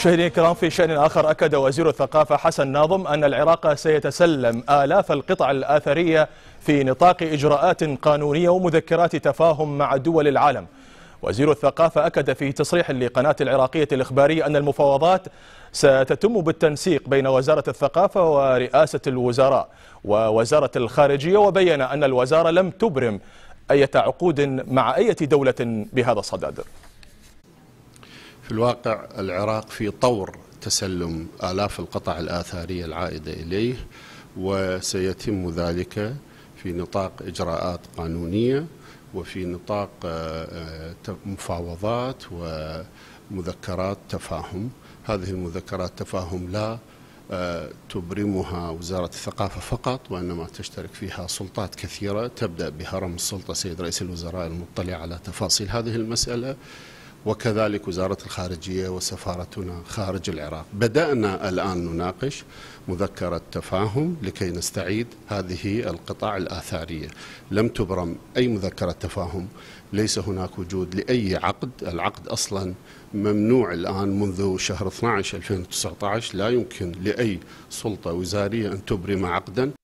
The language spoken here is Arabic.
مشاهدينا الكرام في شأن آخر أكد وزير الثقافة حسن ناظم أن العراق سيتسلم آلاف القطع الآثرية في نطاق إجراءات قانونية ومذكرات تفاهم مع دول العالم وزير الثقافة أكد في تصريح لقناة العراقية الإخبارية أن المفاوضات ستتم بالتنسيق بين وزارة الثقافة ورئاسة الوزراء ووزارة الخارجية وبين أن الوزارة لم تبرم أي عقود مع أي دولة بهذا الصدد في الواقع العراق في طور تسلم آلاف القطع الآثارية العائدة إليه وسيتم ذلك في نطاق إجراءات قانونية وفي نطاق آه، آه، مفاوضات ومذكرات تفاهم هذه المذكرات تفاهم لا آه، تبرمها وزارة الثقافة فقط وإنما تشترك فيها سلطات كثيرة تبدأ بهرم السلطة سيد رئيس الوزراء المطلع على تفاصيل هذه المسألة وكذلك وزارة الخارجية وسفارتنا خارج العراق بدأنا الآن نناقش مذكرة تفاهم لكي نستعيد هذه القطاع الآثارية لم تبرم أي مذكرة تفاهم ليس هناك وجود لأي عقد العقد أصلا ممنوع الآن منذ شهر 12 2019 لا يمكن لأي سلطة وزارية أن تبرم عقدا